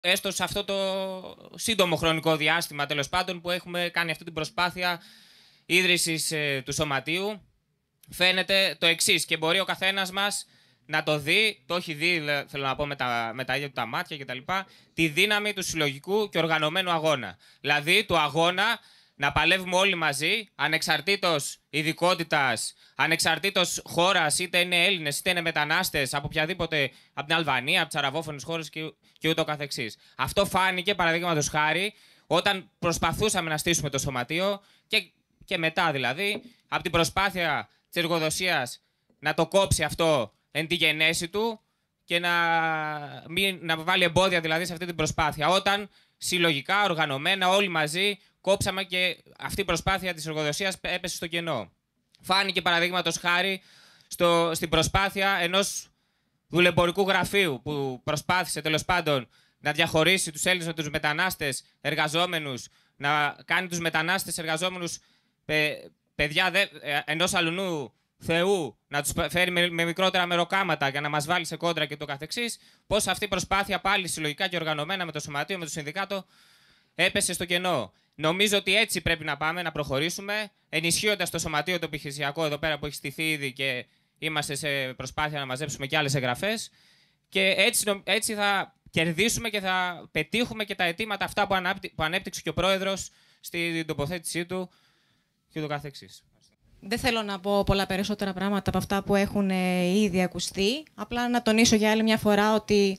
έστω σε αυτό το σύντομο χρονικό διάστημα τέλος πάντων που έχουμε κάνει αυτή την προσπάθεια ίδρυσης ε, του σωματείου φαίνεται το εξής και μπορεί ο καθένας μας να το δει, το έχει δει θέλω να πω με τα, με τα ίδια του τα μάτια κτλ τη δύναμη του συλλογικού και οργανωμένου αγώνα. Δηλαδή του αγώνα να παλεύουμε όλοι μαζί, ανεξαρτήτως ειδικότητας, ανεξαρτήτως χώρας είτε είναι Έλληνες, είτε είναι μετανάστες, από οποιαδήποτε, από την Αλβανία, από τις αραβόφωνες χώρες και, και ούτω καθεξής. Αυτό φάνηκε, παραδείγματος χάρη, όταν προσπαθούσαμε να στήσουμε το σωματείο και, και μετά δηλαδή, από την προσπάθεια της εργοδοσίας να το κόψει αυτό εν τη γενέση του και να, μην, να βάλει εμπόδια δηλαδή σε αυτή την προσπάθεια. Όταν συλλογικά, οργανωμένα, όλοι μαζί κόψαμε και αυτή η προσπάθεια της εργοδοσίας έπεσε στο κενό. Φάνηκε παραδείγματος χάρη στο, στην προσπάθεια ενός δουλεμπορικού γραφείου που προσπάθησε τέλος πάντων να διαχωρίσει τους Έλληνες με τους μετανάστες εργαζόμενους, να κάνει τους μετανάστες εργαζόμενους παιδιά ε, ενός αλουνού Θεού, να τους φέρει με, μικρότερα μεροκάματα για να μας βάλει σε κόντρα και το καθεξής, πώς αυτή η προσπάθεια πάλι συλλογικά και οργανωμένα με το Σωματείο, με το Συνδικάτο, έπεσε στο κενό. Νομίζω ότι έτσι πρέπει να πάμε, να προχωρήσουμε, ενισχύοντας το σωματείο το επιχειρησιακό εδώ πέρα που έχει στηθεί ήδη και είμαστε σε προσπάθεια να μαζέψουμε και άλλες εγγραφές. Και έτσι, έτσι θα κερδίσουμε και θα πετύχουμε και τα αιτήματα αυτά που, ανάπτυ... που ανέπτυξε και ο πρόεδρος στην τοποθέτησή του και το καθεξής. Δεν θέλω να πω πολλά περισσότερα πράγματα από αυτά που έχουν ε, ήδη ακουστεί. Απλά να τονίσω για άλλη μια φορά ότι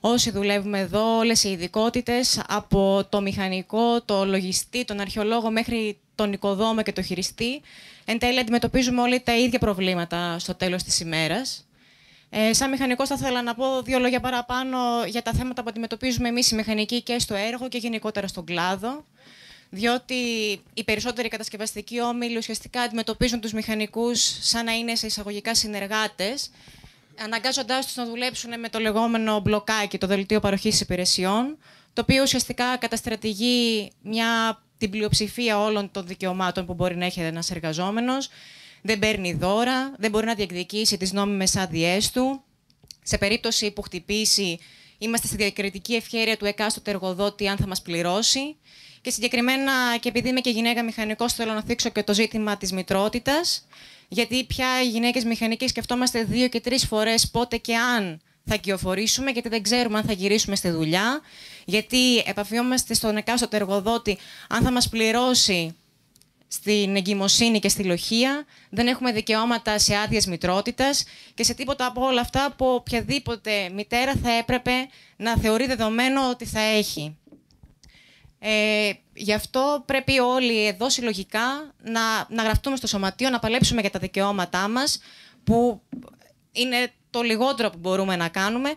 όσοι δουλεύουμε εδώ, όλες οι ειδικότητες, από το μηχανικό, το λογιστή, τον αρχαιολόγο μέχρι τον οικοδόμο και το χειριστή. Εν τέλει αντιμετωπίζουμε όλοι τα ίδια προβλήματα στο τέλος της ημέρας. Ε, σαν μηχανικός, θα ήθελα να πω δύο λόγια παραπάνω για τα θέματα που αντιμετωπίζουμε εμείς οι μηχανικοί και στο έργο και γενικότερα στον κλάδο. Διότι οι περισσότεροι κατασκευαστικοί όμιλοι ουσιαστικά αντιμετωπίζουν τους μηχανικούς σαν να είναι σε εισαγωγικά συνεργάτες αναγκάζοντάς τους να δουλέψουν με το λεγόμενο μπλοκάκι, το δελτίο παροχής υπηρεσιών, το οποίο ουσιαστικά καταστρατηγεί μια, την πλειοψηφία όλων των δικαιωμάτων που μπορεί να έχει ένας εργαζόμενος, δεν παίρνει δώρα, δεν μπορεί να διεκδικήσει τις νόμιμες άδειές του. Σε περίπτωση που χτυπήσει Είμαστε στη διακριτική ευχαίρεια του εκάστοτε εργοδότη αν θα μας πληρώσει. Και συγκεκριμένα, και επειδή είμαι και γυναίκα μηχανικός, θέλω να θίξω και το ζήτημα της μητρότητας. Γιατί πια οι γυναίκες μηχανικές σκεφτόμαστε δύο και τρεις φορές πότε και αν θα κυοφορήσουμε, γιατί δεν ξέρουμε αν θα γυρίσουμε στη δουλειά. Γιατί επαφιόμαστε στον εκάστοτε εργοδότη αν θα μας πληρώσει στην εγκυμοσύνη και στη λοχεία, δεν έχουμε δικαιώματα σε άδειες μητρότητας και σε τίποτα από όλα αυτά που οποιαδήποτε μητέρα θα έπρεπε να θεωρεί δεδομένο ότι θα έχει. Ε, γι' αυτό πρέπει όλοι εδώ συλλογικά να, να γραφτούμε στο σωματείο, να παλέψουμε για τα δικαιώματά μας, που είναι το λιγότερο που μπορούμε να κάνουμε.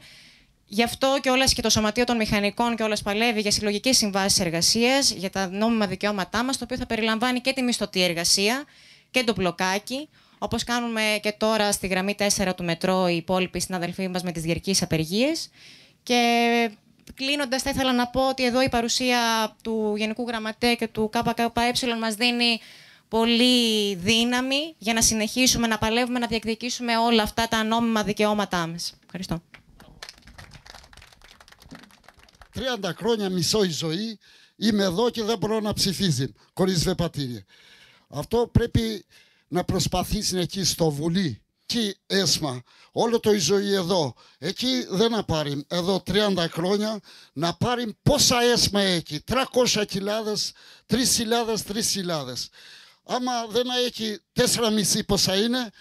Γι' αυτό και όλα και το Σωματείο των Μηχανικών και όλα παλεύει για συλλογικές συμβάσεις εργασίας, για τα νόμιμα δικαιώματά μας, το οποίο θα περιλαμβάνει και τη μισθωτή εργασία και το μπλοκάκι, όπως κάνουμε και τώρα στη γραμμή 4 του μετρό οι υπόλοιποι συναδελφοί μας με τις διαρκείς απεργίες. Και κλείνοντας, θα ήθελα να πω ότι εδώ η παρουσία του Γενικού Γραμματέα και του ΚΚΕ μας δίνει πολύ δύναμη για να συνεχίσουμε να παλεύουμε να διεκδικήσουμε όλα αυτά τα νόμιμα δικαιώματά μας. Ευχαριστώ. 30 χρόνια μισό η ζωή είμαι εδώ και δεν μπορώ να ψηφίζει χωρίς βεπατήρια. Αυτό πρέπει να προσπαθήσει εκεί στο Βουλή. Εκεί έσμα, όλο το η ζωή εδώ. Εκεί δεν να πάρει, εδώ 30 χρόνια, να πάρει πόσα έσμα έχει. 300.000, 3.000, 3.000. Άμα δεν έχει μισή πόσα είναι,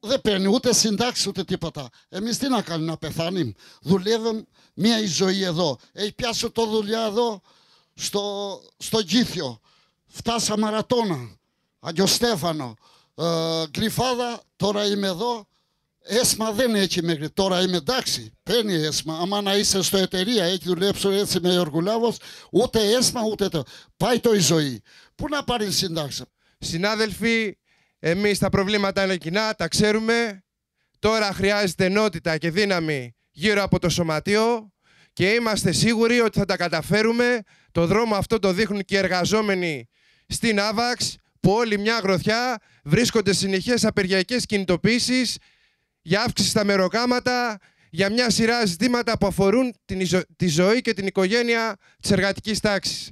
δεν παίρνει ούτε συντάξεις ούτε τίποτα. Εμείς τι να κάνουμε, να πεθάνει. Δουλεύουμε μία η ζωή εδώ. Έχει πιάσει το δουλειά εδώ στο, στο Γκίθιο. Φτάσα μαρατόνα, Αγιοστέφανο, ε, Γκριφάδα, τώρα είμαι εδώ. Έσμα δεν έχει μέχρι τώρα, είμαι εντάξει. Παίρνει έσμα. Άμα να είσαι στο εταιρεία, έχει δουλέψει έτσι με Ιωργουλάβο, ούτε έσμα ούτε το. Πάει το η ζωή. Πού να πάρει συντάξεις. Συνάδελφοι, εμείς τα προβλήματα είναι κοινά, τα ξέρουμε. Τώρα χρειάζεται ενότητα και δύναμη γύρω από το σωματείο και είμαστε σίγουροι ότι θα τα καταφέρουμε. Το δρόμο αυτό το δείχνουν και οι εργαζόμενοι στην ΑΒΑΞ που όλη μια γροθιά βρίσκονται συνεχές απεργιακές κινητοποίησεις για αύξηση στα μεροκάματα, για μια σειρά ζητήματα που αφορούν τη ζωή και την οικογένεια της εργατικής τάξης.